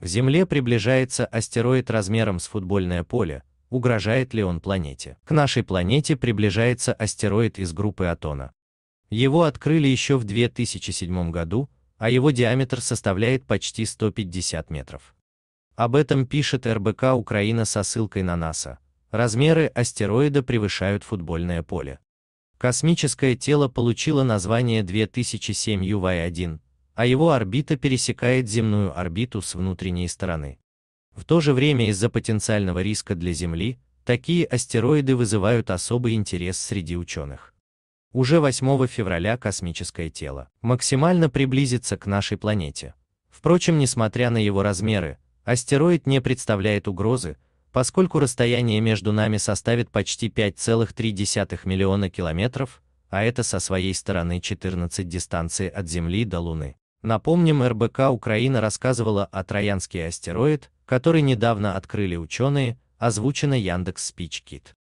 К Земле приближается астероид размером с футбольное поле, угрожает ли он планете. К нашей планете приближается астероид из группы Атона. Его открыли еще в 2007 году, а его диаметр составляет почти 150 метров. Об этом пишет РБК Украина со ссылкой на НАСА. Размеры астероида превышают футбольное поле. Космическое тело получило название 2007 UY1, а его орбита пересекает земную орбиту с внутренней стороны. В то же время из-за потенциального риска для Земли, такие астероиды вызывают особый интерес среди ученых. Уже 8 февраля космическое тело максимально приблизится к нашей планете. Впрочем, несмотря на его размеры, астероид не представляет угрозы, поскольку расстояние между нами составит почти 5,3 миллиона километров, а это со своей стороны 14 дистанции от Земли до Луны. Напомним, РБК Украина рассказывала о троянский астероид, который недавно открыли ученые, озвучено Яндекс Спичкит.